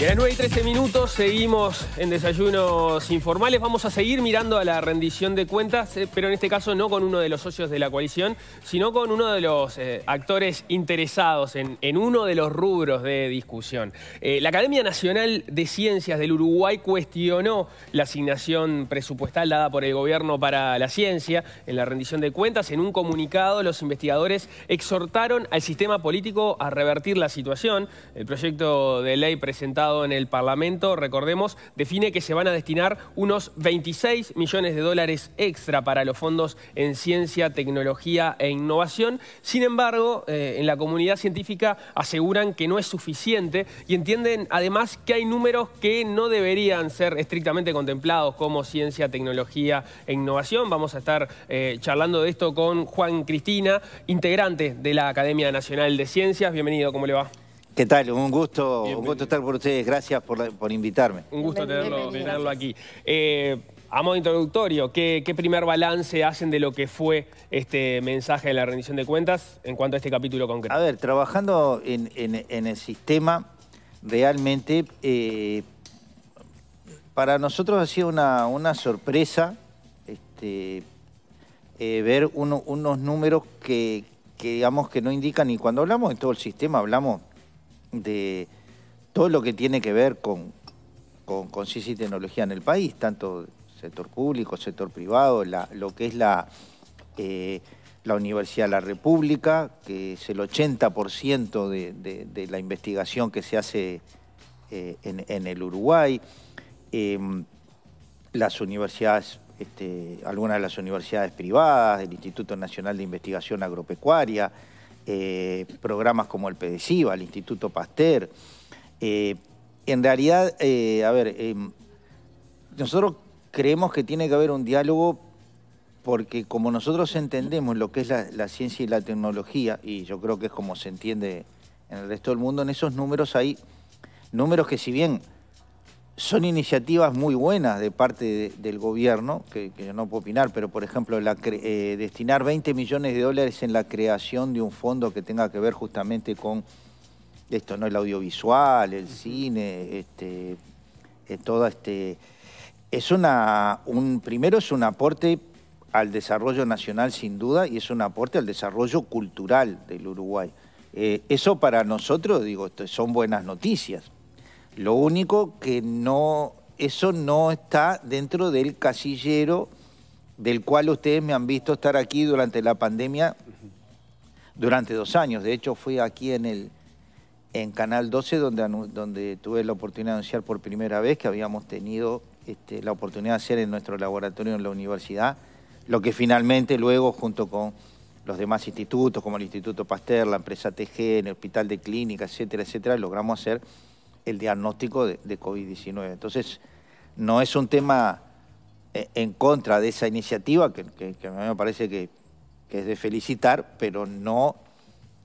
Y a las 9 y 13 minutos seguimos en desayunos informales. Vamos a seguir mirando a la rendición de cuentas, eh, pero en este caso no con uno de los socios de la coalición, sino con uno de los eh, actores interesados en, uno de los rubros de discusión. Eh, la Academia Nacional de Ciencias del Uruguay cuestionó la asignación presupuestal dada por el gobierno para la ciencia en la rendición de cuentas. En un comunicado, los investigadores exhortaron al sistema político a revertir la situación. El proyecto de ley presentado en el Parlamento, recordemos, define que se van a destinar unos 26 millones de dólares extra para los fondos en ciencia, tecnología e innovación. Sin embargo, eh, en la comunidad científica aseguran que no es suficiente y entienden además que hay números que no deberían ser estrictamente contemplados como ciencia, tecnología e innovación. Vamos a estar eh, charlando de esto con Juan Cristina, integrante de la Academia Nacional de Ciencias. Bienvenido, ¿cómo le va? ¿Qué tal? Un gusto, un gusto estar por ustedes. Gracias por, invitarme. Un gusto tenerlo, aquí. Eh, a modo introductorio, ¿qué, primer balance hacen de lo que fue este mensaje de la rendición de cuentas en cuanto a este capítulo concreto? A ver, trabajando en, el sistema, realmente eh, para nosotros ha sido una, una sorpresa este, eh, ver unos números que, que digamos que no indican, y cuando hablamos en todo el sistema hablamos de todo lo que tiene que ver con, con, ciencia y tecnología en el país, tanto sector público, sector privado, lo que es eh, la, Universidad de la República, que es el 80% de, la investigación que se hace eh, en, el Uruguay, em, las universidades, este, algunas de las universidades privadas, el Instituto Nacional de Investigación Agropecuaria, eh, programas como el PEDESIVA, el Instituto Pasteur. Eh, en realidad, eh, a ver, em, nosotros creemos que tiene que haber un diálogo porque como nosotros entendemos lo que es la, ciencia y la tecnología, y yo creo que es como se entiende en el resto del mundo, en esos números hay números que si bien son iniciativas muy buenas de parte del gobierno, que, yo no puedo opinar, pero por ejemplo, eh, destinar 20 millones de dólares en la creación de un fondo que tenga que ver justamente con esto, ¿no? El audiovisual, el cine, este, eh, toda este. Es una. Un, primero es un aporte al desarrollo nacional, sin duda, y es un aporte al desarrollo cultural del Uruguay. Eh, eso para nosotros, digo, son buenas noticias. Lo único que no, eso no está dentro del casillero del cual ustedes me han visto estar aquí durante la pandemia durante dos años. De hecho, fui aquí en el en Canal 12 donde, tuve la oportunidad de anunciar por primera vez que habíamos tenido este, la oportunidad de hacer en nuestro laboratorio en la universidad, lo que finalmente luego junto con los demás institutos como el Instituto Pasteur, la empresa TG, el Hospital de Clínica, etcétera, etcétera, logramos hacer el diagnóstico de, COVID-19. Entonces, no es un tema eh, en contra de esa iniciativa, que, a mí me parece que, es de felicitar, pero no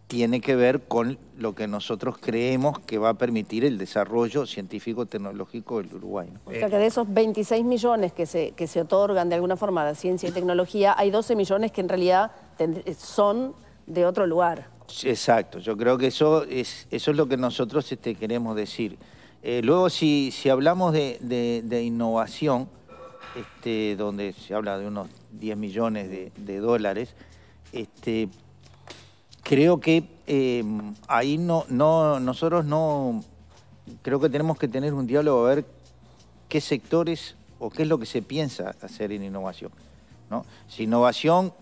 tiene que ver con lo que nosotros creemos que va a permitir el desarrollo científico-tecnológico del Uruguay. O sea que de esos 26 millones que se, que se otorgan de alguna forma a la ciencia y tecnología, hay 12 millones que en realidad son de otro lugar. Exacto, yo creo que eso es, eso es lo que nosotros este, queremos decir. Eh, luego, si, hablamos de, innovación, este, donde se habla de unos 10 millones de, dólares, este, creo que em, ahí no, no, nosotros no, creo que tenemos que tener un diálogo a ver qué sectores o qué es lo que se piensa hacer en innovación. ¿no? Si innovación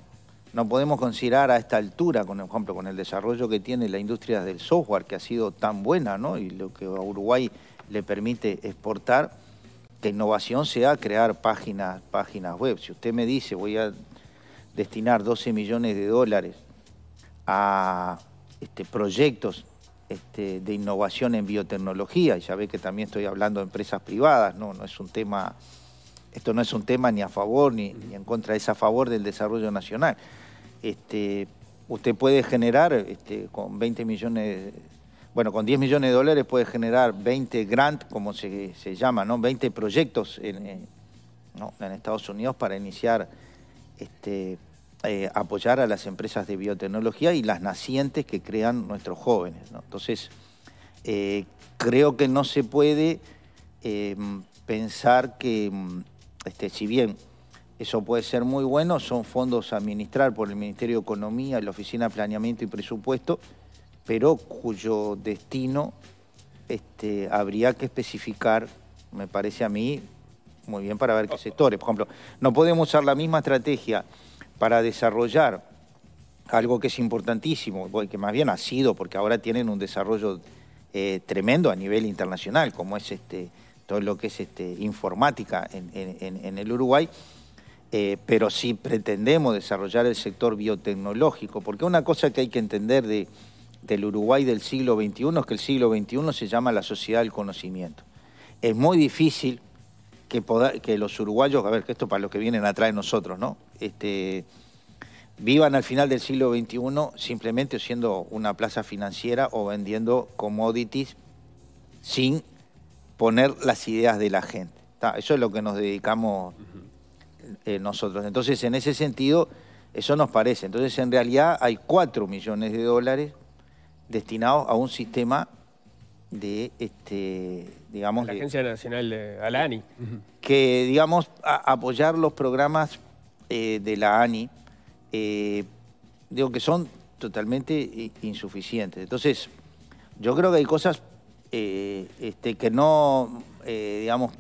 no podemos considerar a esta altura, con, por ejemplo, con el desarrollo que tiene la industria del software, que ha sido tan buena, ¿no? Y lo que a Uruguay le permite exportar, que innovación sea crear páginas, páginas web. Si usted me dice, voy a destinar 12 millones de dólares a este, proyectos este, de innovación en biotecnología, y ya ve que también estoy hablando de empresas privadas, no, no es un tema, esto no es un tema ni a favor ni en contra, es a favor del desarrollo nacional este, usted puede generar este, con 20 millones, bueno, con 10 millones de dólares puede generar 20 grant, como se, llama, ¿no? 20 proyectos en, Estados Unidos para iniciar, este, eh, apoyar a las empresas de biotecnología y las nacientes que crean nuestros jóvenes, Entonces, eh, creo que no se puede eh, pensar que, este, si bien eso puede ser muy bueno, son fondos a administrar por el Ministerio de Economía, la Oficina de Planeamiento y Presupuesto, pero cuyo destino este, habría que especificar, me parece a mí, muy bien para ver qué sectores. Por ejemplo, no podemos usar la misma estrategia para desarrollar algo que es importantísimo, que más bien ha sido, porque ahora tienen un desarrollo eh, tremendo a nivel internacional, como es este, todo lo que es este, informática en el Uruguay eh, pero si pretendemos desarrollar el sector biotecnológico, porque una cosa que hay que entender del Uruguay del siglo XXI es que el siglo XXI se llama la sociedad del conocimiento. Es muy difícil que, que los uruguayos, a ver, que esto para los que vienen atrás de nosotros, ¿no? Este, vivan al final del siglo XXI simplemente siendo una plaza financiera o vendiendo commodities sin poner las ideas de la gente. Eso es lo que nos dedicamos eh, nosotros. Entonces, en ese sentido, eso nos parece. Entonces, en realidad hay cuatro millones de dólares destinados a un sistema de, este, digamos... La Agencia Nacional de ANI. Que, digamos, apoyar los programas eh, de la ANI, eh, digo que son totalmente insuficientes. Entonces, yo creo que hay cosas eh, este, que no, digamos,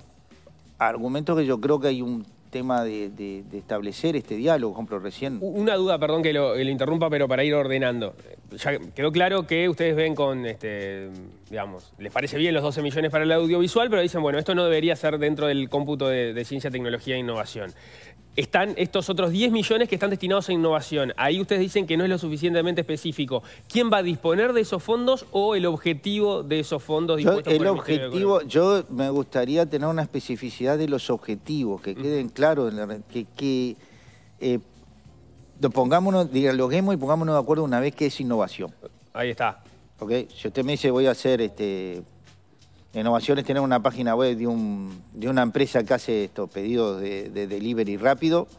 argumentos que yo creo que hay un tema de, establecer este diálogo, por ejemplo, recién... Una duda, perdón que lo, interrumpa, pero para ir ordenando. Ya quedó claro que ustedes ven con, este, digamos, les parece bien los 12 millones para el audiovisual, pero dicen, bueno, esto no debería ser dentro del cómputo de ciencia, tecnología e innovación están estos otros 10 millones que están destinados a innovación. Ahí ustedes dicen que no es lo suficientemente específico. ¿Quién va a disponer de esos fondos o el objetivo de esos fondos dispuestos el, el objetivo, Yo me gustaría tener una especificidad de los objetivos, que queden claros, que, que eh, pongámonos, dialoguemos y pongámonos de acuerdo una vez que es innovación. Ahí está. Okay. Si usted me dice voy a hacer este, Innovaciones tener una página web de, un, de una empresa que hace estos pedidos de, delivery rápido.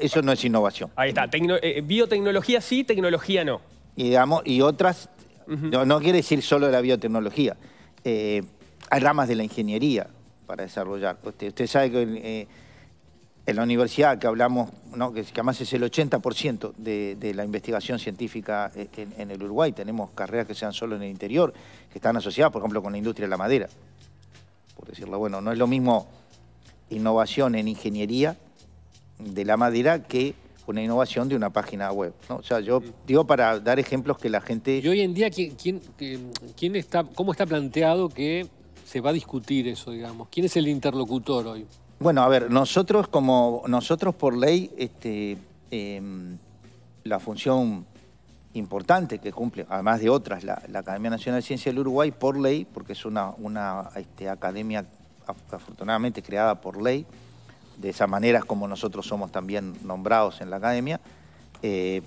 eso no es innovación. Ahí está. Eh, biotecnología sí, tecnología no. Y, digamos, y otras, no, quiere decir solo la biotecnología. Eh, hay ramas de la ingeniería para desarrollar. Usted, sabe que eh, en la universidad que hablamos, que, además es el 80% de, de, la investigación científica en, en el Uruguay, tenemos carreras que sean solo en el interior que están asociadas, por ejemplo, con la industria de la madera. Por decirlo, bueno, no es lo mismo innovación en ingeniería de la madera que una innovación de una página web. O sea, yo digo para dar ejemplos que la gente... Y hoy en día, ¿quién, quién, está, ¿cómo está planteado que se va a discutir eso, digamos? ¿Quién es el interlocutor hoy? Bueno, a ver, nosotros como nosotros por ley, este, em, la función importante que cumple, además de otras, la, Academia Nacional de Ciencia del Uruguay por ley, porque es una, una este, academia afortunadamente creada por ley, de esa manera como nosotros somos también nombrados en la academia, eh,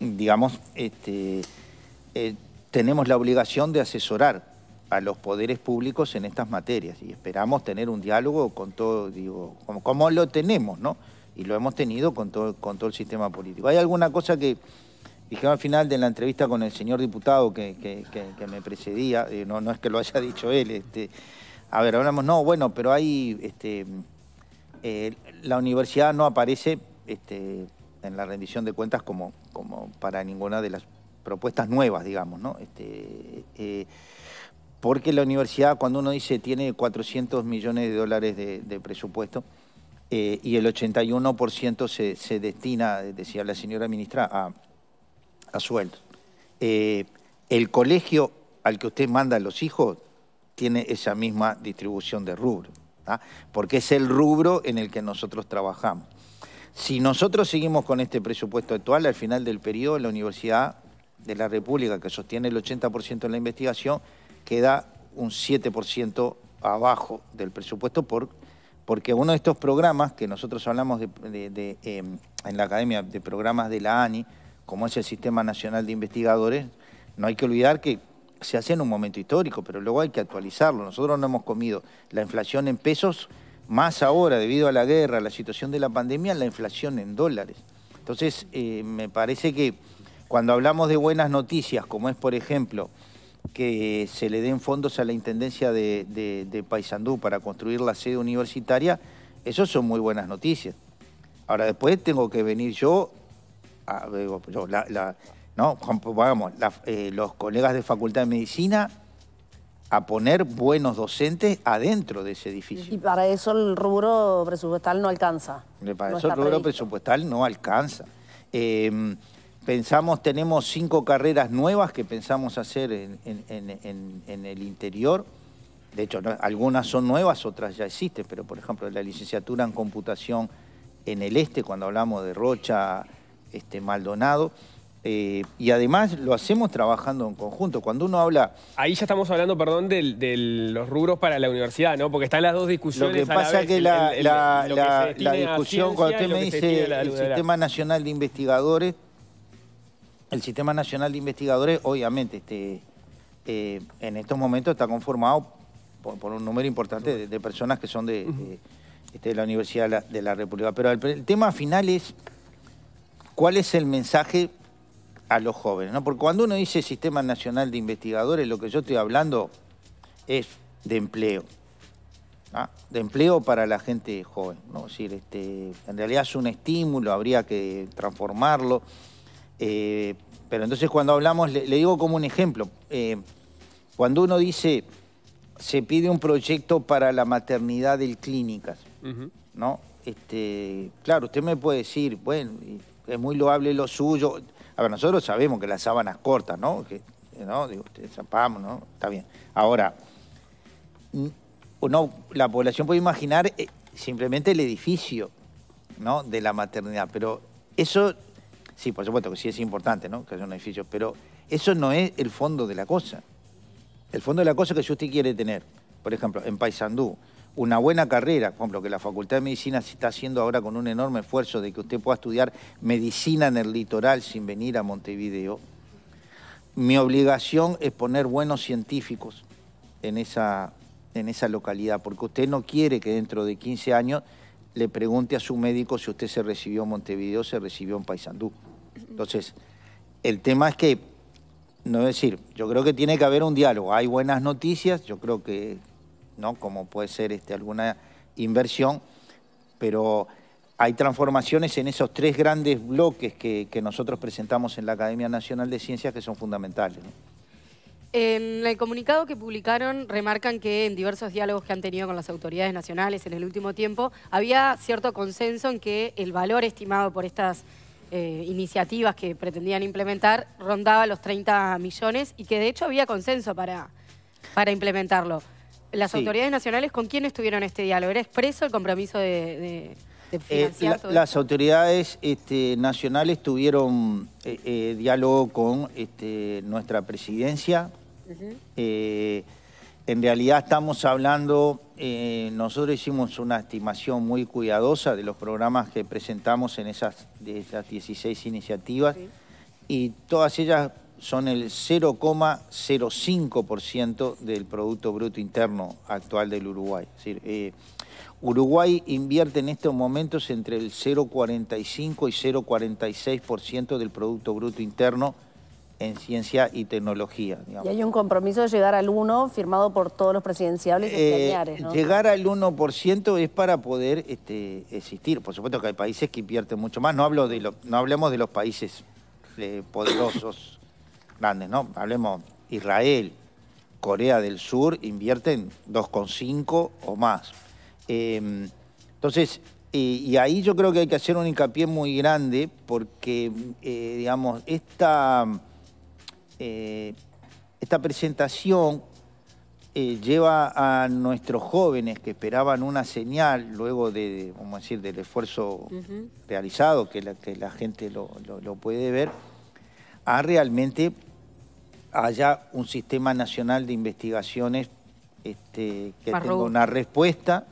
digamos, este, eh, tenemos la obligación de asesorar a los poderes públicos en estas materias y esperamos tener un diálogo con todo, digo, como, como lo tenemos, ¿no? Y lo hemos tenido con todo, con todo el sistema político. Hay alguna cosa que Dijeron al final de la entrevista con el señor diputado que, me precedía, eh, no, no es que lo haya dicho él, este, a ver, hablamos, no, bueno, pero ahí este, eh, la universidad no aparece este, en la rendición de cuentas como, como para ninguna de las propuestas nuevas, digamos, ¿no? Este, eh, porque la universidad, cuando uno dice tiene 400 millones de dólares de, presupuesto y el 81% se, se destina, decía la señora ministra, a a eh, el colegio al que usted manda a los hijos tiene esa misma distribución de rubro, porque es el rubro en el que nosotros trabajamos. Si nosotros seguimos con este presupuesto actual, al final del periodo, la Universidad de la República, que sostiene el 80% de la investigación, queda un 7% abajo del presupuesto por, porque uno de estos programas que nosotros hablamos de, em, en la Academia de Programas de la ANI, como es el Sistema Nacional de Investigadores, no hay que olvidar que se hace en un momento histórico, pero luego hay que actualizarlo. Nosotros no hemos comido la inflación en pesos, más ahora, debido a la guerra, la situación de la pandemia, la inflación en dólares. Entonces, eh, me parece que cuando hablamos de buenas noticias, como es, por ejemplo, que se le den fondos a la Intendencia de, Paysandú para construir la sede universitaria, eso son muy buenas noticias. Ahora, después tengo que venir yo no, vamos, eh, los colegas de Facultad de Medicina a poner buenos docentes adentro de ese edificio. Y para eso el rubro presupuestal no alcanza. para eso el rubro presupuestal no alcanza. Em, pensamos, tenemos cinco carreras nuevas que pensamos hacer en, el interior. De hecho, algunas son nuevas, otras ya existen, pero por ejemplo la licenciatura en computación en el este, cuando hablamos de Rocha, este, Maldonado. Eh, y además lo hacemos trabajando en conjunto. Cuando uno habla... Ahí ya estamos hablando, perdón, de los rubros para la universidad, ¿no? Porque están las dos discusiones. Lo que pasa es que la, discusión, cuando usted me dice el Sistema Nacional de Investigadores, el Sistema Nacional de Investigadores, obviamente, este, eh, en estos momentos está conformado por, un número importante de, personas que son de este, la Universidad de la, República. Pero el tema final es ¿Cuál es el mensaje a los jóvenes? ¿no? Porque cuando uno dice Sistema Nacional de Investigadores, lo que yo estoy hablando es de empleo. ¿ah? De empleo para la gente joven. ¿no? decir, este, en realidad es un estímulo, habría que transformarlo. Eh, pero entonces cuando hablamos, le, digo como un ejemplo, eh, cuando uno dice se pide un proyecto para la maternidad del clínicas, ¿no? Este, claro, usted me puede decir, bueno, es muy loable lo suyo. A ver, nosotros sabemos que las sábanas cortas, ¿no? Que, ¿no? Digo, zapamos, ¿no? Está bien. Ahora, no, la población puede imaginar eh, simplemente el edificio, ¿no? De la maternidad, pero eso, sí, por supuesto que sí es importante, ¿no? Que haya un edificio, pero eso no es el fondo de la cosa. El fondo de la cosa que si usted quiere tener, por ejemplo, en Paysandú, una buena carrera, por ejemplo, que la Facultad de Medicina se está haciendo ahora con un enorme esfuerzo de que usted pueda estudiar medicina en el litoral sin venir a Montevideo, mi obligación es poner buenos científicos en esa, en esa localidad, porque usted no quiere que dentro de 15 años le pregunte a su médico si usted se recibió en Montevideo, se recibió en Paysandú. Entonces, el tema es que, no es decir, yo creo que tiene que haber un diálogo. Hay buenas noticias, yo creo que ¿no? como puede ser este, alguna inversión, pero hay transformaciones en esos tres grandes bloques que, nosotros presentamos en la Academia Nacional de Ciencias que son fundamentales. En el comunicado que publicaron remarcan que en diversos diálogos que han tenido con las autoridades nacionales en el último tiempo había cierto consenso en que el valor estimado por estas eh, iniciativas que pretendían implementar rondaba los 30 millones y que de hecho había consenso para implementarlo. ¿Las autoridades nacionales con quién estuvieron este diálogo? ¿Era expreso el compromiso de, eh, financiar Las autoridades este, nacionales tuvieron eh, eh, diálogo con este, nuestra presidencia. en realidad estamos hablando, nosotros hicimos una estimación muy cuidadosa de los programas que presentamos en esas, de esas 16 iniciativas y todas ellas son el 0,05% del Producto Bruto Interno actual del Uruguay. Eh, Uruguay invierte en estos momentos entre el 0,45 y 0,46% del Producto Bruto Interno en ciencia y tecnología. Y hay un compromiso de llegar al 1 firmado por todos los presidenciales eh, ¿no? Llegar al 1% es para poder este, existir. Por supuesto que hay países que invierten mucho más. No, hablo de no hablemos de los países eh, poderosos grandes, ¿no? Hablemos Israel, Corea del Sur invierten 2,5 o más. Em, entonces, eh, y ahí yo creo que hay que hacer un hincapié muy grande porque, eh, digamos, esta, eh, esta presentación lleva a nuestros jóvenes que esperaban una señal luego de, vamos decir, del esfuerzo realizado, que la, que la gente lo puede ver, a realmente haya un sistema nacional de investigaciones este, que tenga una respuesta,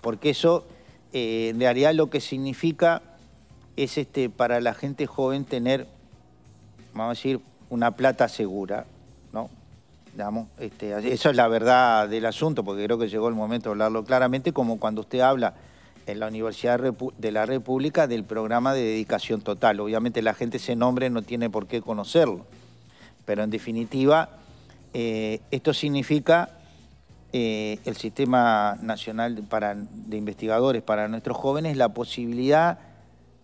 porque eso eh, en realidad lo que significa es este, para la gente joven tener, vamos a decir, una plata segura, ¿no? Digamos, este, esa es la verdad del asunto, porque creo que llegó el momento de hablarlo claramente, como cuando usted habla en la Universidad de la República del programa de dedicación total. Obviamente la gente ese nombre no tiene por qué conocerlo. Pero en definitiva, eh, esto significa eh, el Sistema Nacional de Investigadores para nuestros jóvenes la posibilidad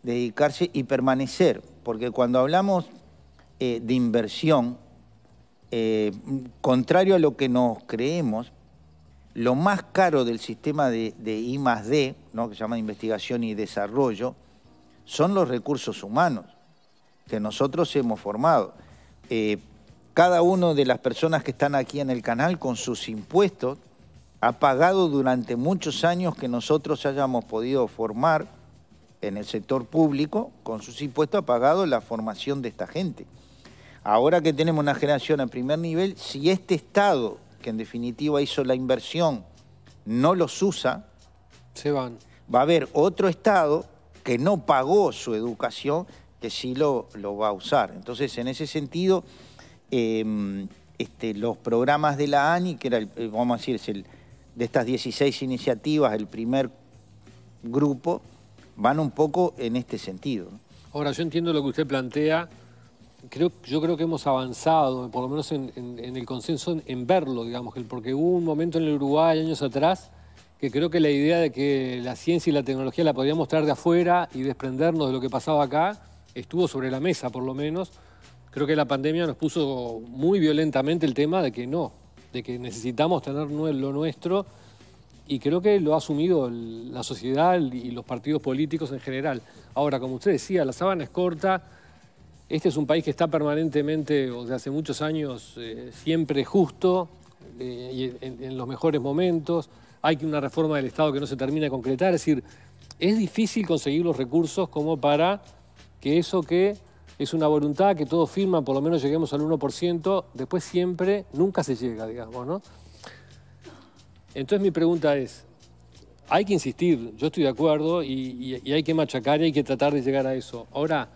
de dedicarse y permanecer. Porque cuando hablamos eh, de inversión, contrario a lo que nos creemos, lo más caro del sistema de, de I +D, que se llama investigación y desarrollo, son los recursos humanos que nosotros hemos formado cada una de las personas que están aquí en el canal con sus impuestos ha pagado durante muchos años que nosotros hayamos podido formar en el sector público, con sus impuestos ha pagado la formación de esta gente. Ahora que tenemos una generación a primer nivel, si este Estado, que en definitiva hizo la inversión, no los usa, se van. Va a haber otro Estado que no pagó su educación que sí lo va a usar. Entonces, en ese sentido, Em, este, los programas de la ANI, que era, eh, vamos a decir, de estas 16 iniciativas, el primer grupo, van un poco en este sentido. Ahora, yo entiendo lo que usted plantea. Creo, yo creo que hemos avanzado, por lo menos en, el consenso, en, en, verlo, digamos, porque hubo un momento en el Uruguay, años atrás, que creo que la idea de que la ciencia y la tecnología la podíamos traer de afuera y desprendernos de lo que pasaba acá, estuvo sobre la mesa, por lo menos, Creo que la pandemia nos puso muy violentamente el tema de que no, de que necesitamos tener lo nuestro y creo que lo ha asumido la sociedad y los partidos políticos en general. Ahora, como usted decía, la sábana es corta, este es un país que está permanentemente, o desde hace muchos años, eh, siempre justo, eh, en, en, los mejores momentos, hay una reforma del Estado que no se termina de concretar, es decir, es difícil conseguir los recursos como para que eso que es una voluntad que todos firman, por lo menos lleguemos al 1%, después siempre, nunca se llega, digamos, ¿no? Entonces mi pregunta es, hay que insistir, yo estoy de acuerdo, y, hay que machacar y hay que tratar de llegar a eso. Ahora,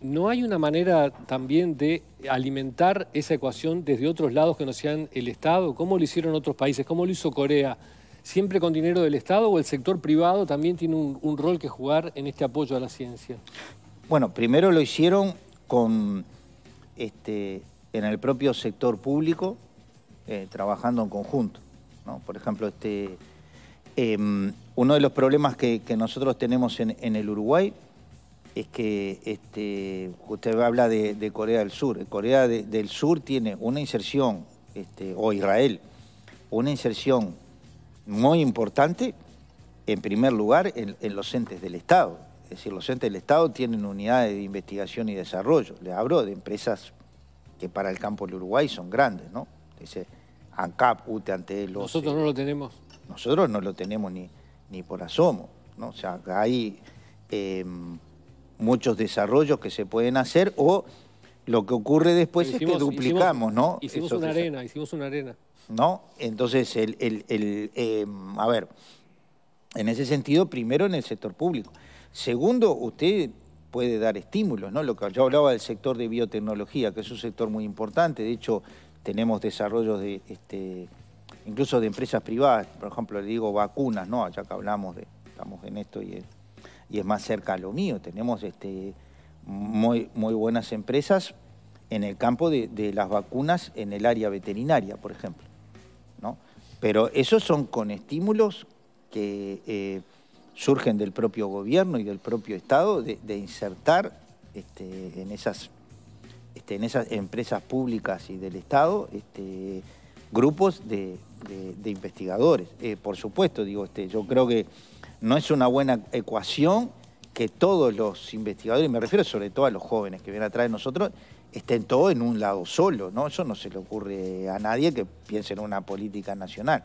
¿no hay una manera también de alimentar esa ecuación desde otros lados que no sean el Estado? ¿Cómo lo hicieron otros países? ¿Cómo lo hizo Corea? ¿Siempre con dinero del Estado o el sector privado también tiene un, un rol que jugar en este apoyo a la ciencia? Bueno, primero lo hicieron con, este, en el propio sector público, eh, trabajando en conjunto. Por ejemplo, este, em, uno de los problemas que, nosotros tenemos en, el Uruguay es que este, usted habla de, Corea del Sur. Corea del Sur tiene una inserción, este, o Israel, una inserción muy importante, en primer lugar, en, en los entes del Estado es decir, los entes del Estado tienen unidades de investigación y desarrollo. Le hablo de empresas que para el campo del Uruguay son grandes, ¿no? Dice ANCAP, UTE, Antelo... Nosotros no lo tenemos. Nosotros no lo tenemos ni, ni por asomo, ¿no? O sea, hay em, muchos desarrollos que se pueden hacer o lo que ocurre después es que duplicamos, ¿no? Hicimos una arena, hicimos una arena. ¿No? Entonces, el, em, a ver, en ese sentido, primero en el sector público. Segundo, usted puede dar estímulos, ¿no? Lo que yo hablaba del sector de biotecnología, que es un sector muy importante. De hecho, tenemos desarrollos de, este, incluso de empresas privadas, por ejemplo, le digo vacunas, ¿no? Allá que hablamos de, estamos en esto y es, más cerca a lo mío. Tenemos este, muy, muy buenas empresas en el campo de, las vacunas en el área veterinaria, por ejemplo. ¿no? Pero esos son con estímulos que eh, surgen del propio gobierno y del propio Estado, de, insertar este, en, esas, este, en esas empresas públicas y del Estado este, grupos de, investigadores. Eh, por supuesto, digo, este, yo creo que no es una buena ecuación que todos los investigadores, y me refiero sobre todo a los jóvenes que vienen atrás de nosotros, estén todos en un lado solo, ¿no? Eso no se le ocurre a nadie que piense en una política nacional.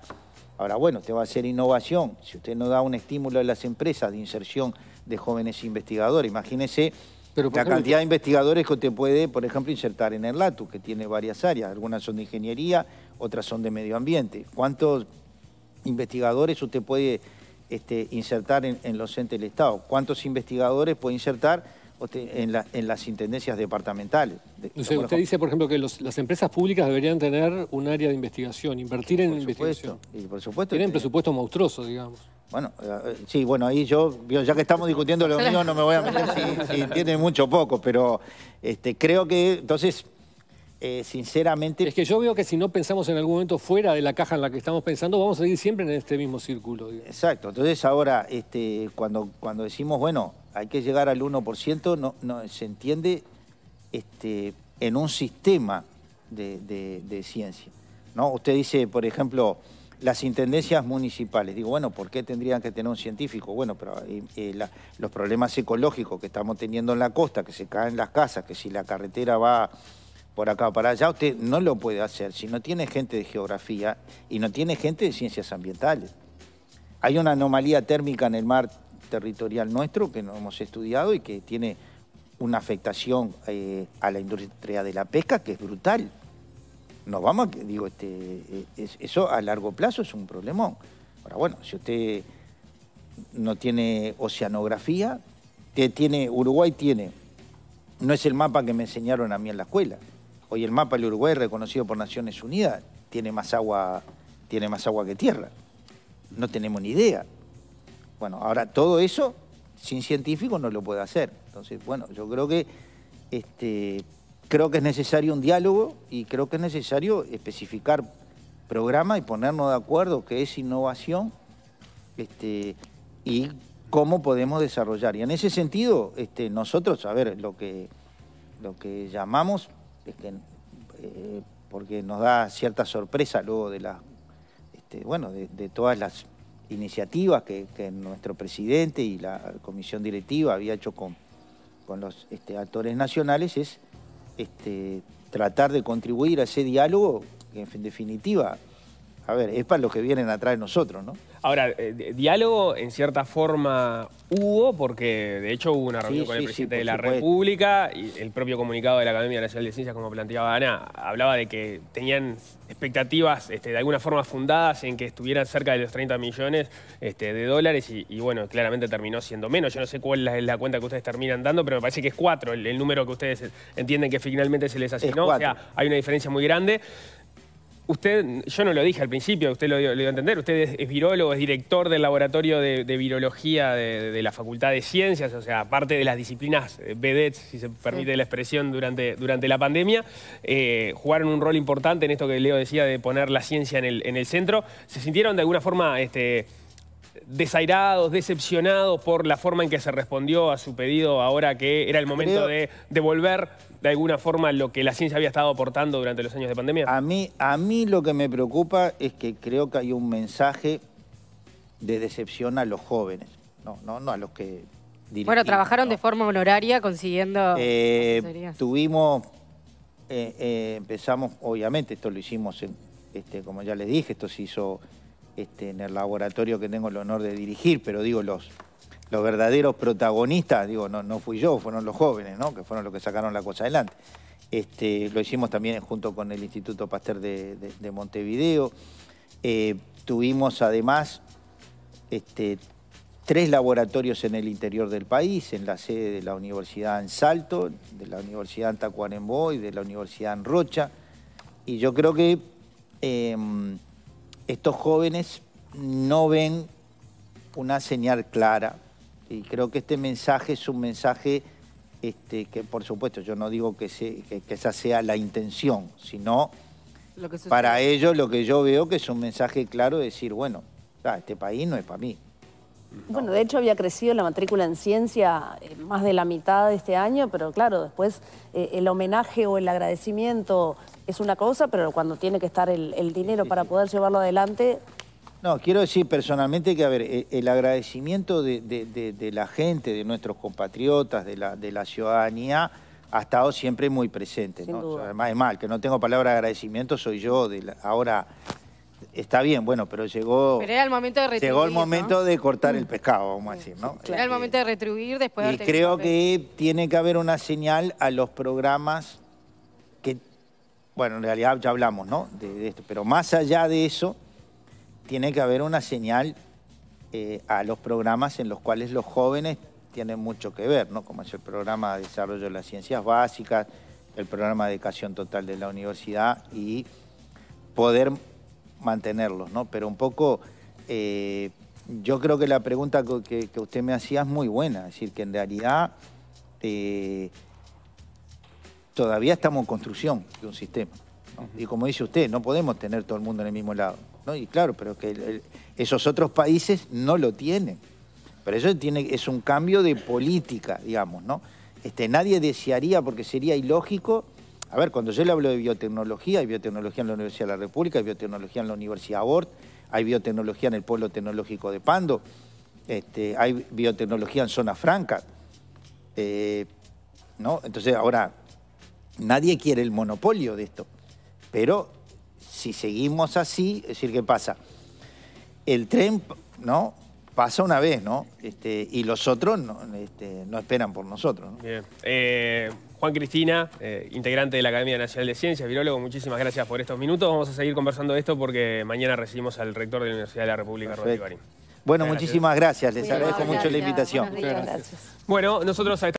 Ahora, bueno, usted va a hacer innovación. Si usted no da un estímulo a las empresas de inserción de jóvenes investigadores, imagínese la cantidad de investigadores que usted puede, por ejemplo, insertar en el LATU, que tiene varias áreas. Algunas son de ingeniería, otras son de medio ambiente. ¿Cuántos investigadores usted puede este, insertar en, en los entes del Estado? ¿Cuántos investigadores puede insertar? en, las intendencias departamentales. usted dice, por ejemplo, que las empresas públicas deberían tener un área de investigación, invertir en investigación. Y por supuesto. Tienen presupuestos monstruosos, digamos. Bueno, eh, sí, bueno, ahí yo, ya que estamos discutiendo lo mío, no me voy a meter si, si tiene mucho o poco, pero este, creo que, entonces, eh, sinceramente... Es que yo veo que si no pensamos en algún momento fuera de la caja en la que estamos pensando, vamos a seguir siempre en este mismo círculo. Exacto, entonces ahora, este, cuando, cuando decimos, bueno, hay que llegar al 1%, no, no, se entiende este, en un sistema de, ciencia. ¿no? Usted dice, por ejemplo, las intendencias municipales. Digo, bueno, ¿por qué tendrían que tener un científico? Bueno, pero eh, eh, los problemas ecológicos que estamos teniendo en la costa, que se caen las casas, que si la carretera va por acá o para allá, usted no lo puede hacer si no tiene gente de geografía y no tiene gente de ciencias ambientales. Hay una anomalía térmica en el mar territorial nuestro que no hemos estudiado y que tiene una afectación eh, a la industria de la pesca que es brutal. Nos vamos a, digo, este, eh, eso a largo plazo es un problemón. Ahora, bueno, si usted no tiene oceanografía, que tiene, Uruguay tiene, no es el mapa que me enseñaron a mí en la escuela. Hoy el mapa del Uruguay, reconocido por Naciones Unidas, tiene más agua, tiene más agua que tierra. No tenemos ni idea. Bueno, ahora todo eso sin científico no lo puede hacer. Entonces, bueno, yo creo que este, creo que es necesario un diálogo y creo que es necesario especificar programa y ponernos de acuerdo qué es innovación este, y cómo podemos desarrollar. Y en ese sentido, este, nosotros, a ver, lo que, lo que llamamos, eh, porque nos da cierta sorpresa luego de la, este, bueno, de todas las iniciativas que, nuestro presidente y la comisión directiva había hecho con, los este, actores nacionales es este, tratar de contribuir a ese diálogo que en definitiva, a ver, es para los que vienen atrás de nosotros, ¿no? Ahora, eh, diálogo en cierta forma hubo, porque de hecho hubo una reunión con el presidente de la República y el propio comunicado de la Academia Nacional de Ciencias, como planteaba Ana, hablaba de que tenían expectativas este, de alguna forma fundadas en que estuvieran cerca de los 30 millones este, de dólares y, bueno, claramente terminó siendo menos. Yo no sé cuál es la cuenta que ustedes terminan dando, pero me parece que es cuatro el número que ustedes entienden que finalmente se les asignó. O sea, hay una diferencia muy grande usted, yo no lo dije al principio, usted lo, iba dio a entender, usted es, virologo, virólogo, es director del laboratorio de, virología de, la Facultad de Ciencias, o sea, parte de las disciplinas bedet, eh, si se permite la expresión, durante, durante la pandemia, eh, jugaron un rol importante en esto que Leo decía de poner la ciencia en el, en el centro. ¿Se sintieron de alguna forma... Este, desairados, decepcionados por la forma en que se respondió a su pedido ahora que era el momento de devolver de alguna forma lo que la ciencia había estado aportando durante los años de pandemia? A mí, a mí lo que me preocupa es que creo que hay un mensaje de decepción a los jóvenes, no, no, no a los que... Bueno, trabajaron de forma honoraria consiguiendo... Eh, tuvimos, eh, eh, empezamos, obviamente, esto lo hicimos, este, como ya les dije, esto se hizo este, en el laboratorio que tengo el honor de dirigir, pero digo, los, los verdaderos protagonistas, digo, no, no fui yo, fueron los jóvenes, ¿no? que fueron los que sacaron la cosa adelante. Este, lo hicimos también junto con el Instituto Pasteur de, Montevideo. Eh, tuvimos además este, tres laboratorios en el interior del país, en la sede de la Universidad en Salto, de la Universidad en Tacuarembó y de la Universidad en Rocha. Y yo creo que em, estos jóvenes no ven una señal clara. Y creo que este mensaje es un mensaje este, que, por supuesto, yo no digo que, esa sea la intención, sino para ellos lo que yo veo que es un mensaje claro de decir, bueno, este país no es para mí. Bueno, de hecho había crecido la matrícula en ciencia eh, más de la mitad de este año, pero claro, después eh, el homenaje o el agradecimiento es una cosa, pero cuando tiene que estar el, dinero para poder llevarlo adelante... No, quiero decir personalmente que, a ver, eh, el agradecimiento de, la gente, de nuestros compatriotas, de la, la ciudadanía, ha estado siempre muy presente. además es mal, que no tengo palabra de agradecimiento, soy yo de ahora está bien, bueno, pero llegó... el momento de Llegó el momento de cortar el mm. pescado, vamos a decir, ¿no? Era el este, momento de retribuir después de... Y creo que tiene que haber una señal a los programas que, bueno, en realidad ya hablamos, ¿no? De, esto, pero más allá de eso, tiene que haber una señal eh, a los programas en los cuales los jóvenes tienen mucho que ver, ¿no? Como es el programa de desarrollo de las ciencias básicas, el programa de educación total de la universidad y poder mantenerlos, ¿no? Pero un poco, eh, yo creo que la pregunta que, usted me hacía es muy buena, es decir, que en realidad eh, todavía estamos en construcción de un sistema. Y como dice usted, no podemos tener todo el mundo en el mismo lado. ¿no? Y claro, pero que esos otros países no lo tienen. Pero eso tiene, es un cambio de política, digamos, ¿no? Este, nadie desearía, porque sería ilógico, a ver, cuando yo le hablo de biotecnología, hay biotecnología en la Universidad de la República, hay biotecnología en la Universidad Abort, hay biotecnología en el Pueblo Tecnológico de Pando, este, hay biotecnología en Zona Franca. Eh, ¿no? Entonces, ahora, nadie quiere el monopolio de esto, pero si seguimos así, es decir, ¿qué pasa? El tren, ¿no? Pasa una vez, ¿no? Este, y los otros no, este, esperan por nosotros. Bien. Eh, Juan Cristina, eh, integrante de la Academia Nacional de Ciencias, virólogo, muchísimas gracias por estos minutos. Vamos a seguir conversando de esto porque mañana recibimos al rector de la Universidad de la República, Rodrigo Bueno, muchísimas gracias. Les agradezco mucho la invitación. Bueno, nosotros...